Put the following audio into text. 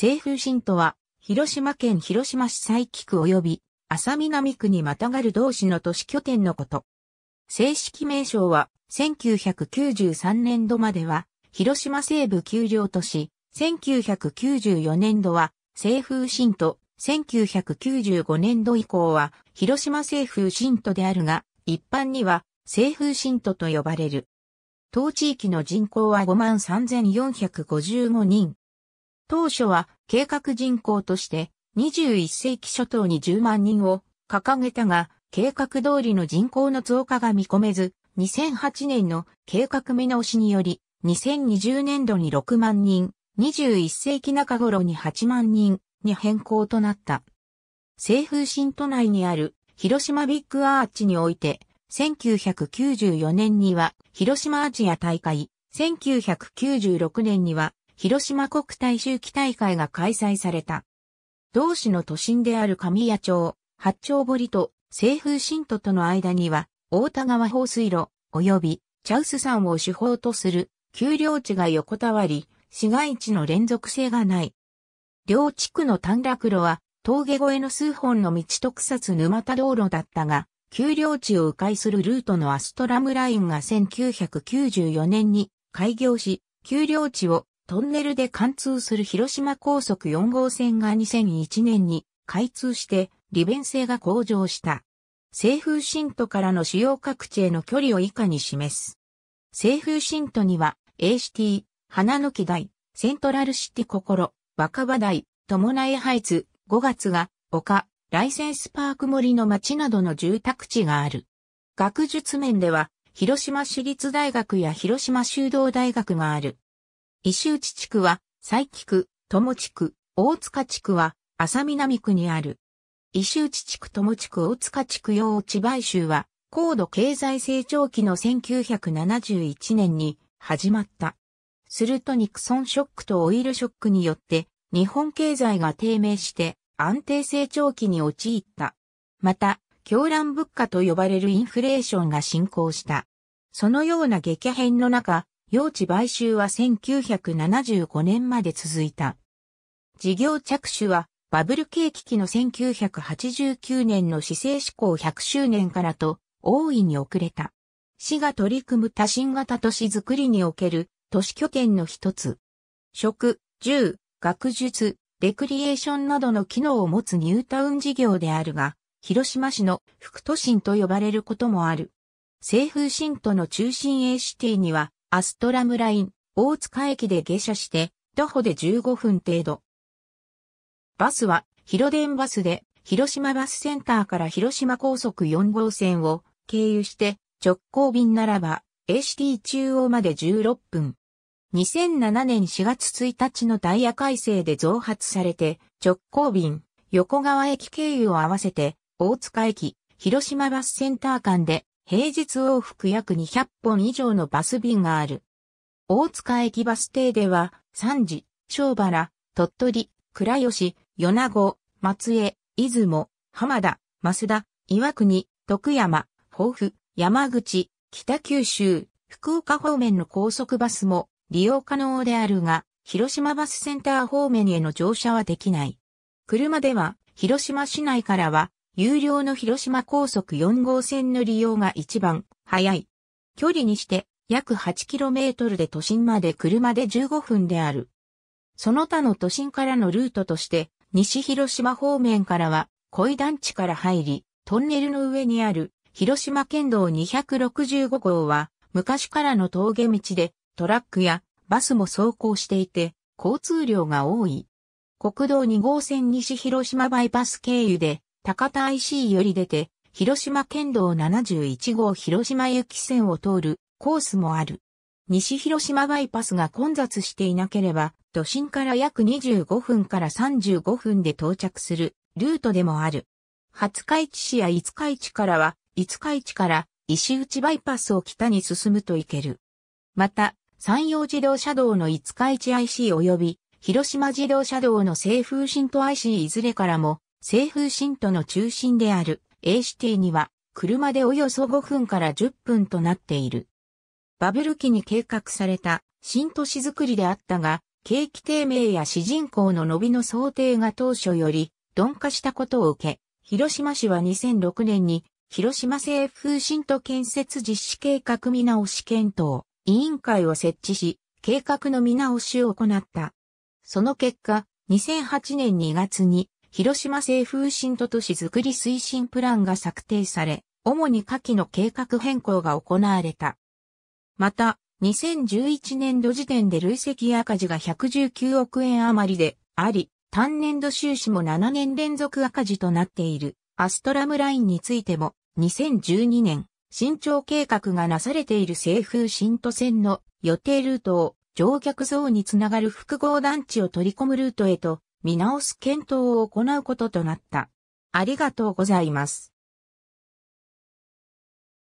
西風新とは、広島県広島市西伯区及び、浅南区にまたがる同市の都市拠点のこと。正式名称は、1993年度までは、広島西部丘陵都市、1994年度は、西風新都、1995年度以降は、広島西風新都であるが、一般には、西風新都と呼ばれる。当地域の人口は53,455人。当初は計画人口として21世紀初頭に10万人を掲げたが、計画通りの人口の増加が見込めず、2008年の計画見直しにより、2020年度に6万人、21世紀中頃に8万人に変更となった。西風新都内にある広島ビッグアーチにおいて、1994年には広島アジア大会、1996年には広島国体周期大会が開催された。同市の都心である神谷町、八丁堀と西風新都との間には、大田川放水路、及び、茶臼山を主砲とする、丘陵地が横たわり、市街地の連続性がない。両地区の短絡路は、峠越えの数本の道特撮沼田道路だったが、丘陵地を迂回するルートのアストラムラインが1994年に開業し、丘陵地をトンネルで貫通する広島高速4号線が2001年に開通して利便性が向上した。西風新都からの主要各地への距離を以下に示す。西風新都には、A c t 花の木台、セントラルシティ心、若葉台、友えハイツ、5月が、丘、ライセンスパーク森の町などの住宅地がある。学術面では、広島市立大学や広島修道大学がある。石内地区は、佐伯区、友地区、大塚地区は、浅南区にある。石内地区友地区大塚地区用地買収は、高度経済成長期の1971年に始まった。するとニクソンショックとオイルショックによって、日本経済が低迷して安定成長期に陥った。また、狂乱物価と呼ばれるインフレーションが進行した。そのような激変の中、用地買収は1975年まで続いた。事業着手はバブル景気期の1989年の市政施行100周年からと大いに遅れた。市が取り組む多新型都市づくりにおける都市拠点の一つ。食、住、学術、レクリエーションなどの機能を持つニュータウン事業であるが、広島市の副都心と呼ばれることもある。西風新都の中心 A シティにはアストラムライン、大塚駅で下車して、徒歩で15分程度。バスは、広電バスで、広島バスセンターから広島高速4号線を経由して直行便ならば ACT 中央まで16分。2007年4月1日のダイヤ改正で増発されて直行便横川駅経由を合わせて大塚駅広島バスセンター間で平日往復約200本以上のバス便がある。大塚駅バス停では、三時、小原、鳥取、倉吉、米子、松江、出雲、浜田、増田、岩国、徳山、豊富、山口、北九州、福岡方面の高速バスも利用可能であるが、広島バスセンター方面への乗車はできない。車では、広島市内からは有料の広島高速4号線の利用が一番早い。距離にして約 8km で都心まで車で15分である。その他の都心からのルートとして、西広島方面からは、恋団地から入り、トンネルの上にある広島県道265号は、昔からの峠道で、トラックやバスも走行していて、交通量が多い。国道2号線西広島バイパス経由で、高田 IC より出て、広島県道71号広島行き線を通るコースもある。西広島バイパスが混雑していなければ、都心から約25分から35分で到着するルートでもある。廿日市市や五日市からは、五日市から石内バイパスを北に進むと行ける。また、山陽自動車道の五日市 IC 及び、広島自動車道の西風新都 IC いずれからも、西風新都の中心である A シティには車でおよそ5分から10分となっている。バブル期に計画された新都市づくりであったが、景気低迷や主人公の伸びの想定が当初より鈍化したことを受け、広島市は2006年に広島西風新都建設実施計画見直し検討委員会を設置し、計画の見直しを行った。その結果、2008年2月に広島製風新都都市づくり推進プランが策定され、主に下記の計画変更が行われた。また、2011年度時点で累積赤字が119億円余りであり、単年度収支も7年連続赤字となっているアストラムラインについても2012年新調計画がなされている西風新都線の予定ルートを乗客増につながる複合団地を取り込むルートへと見直す検討を行うこととなった。ありがとうございます。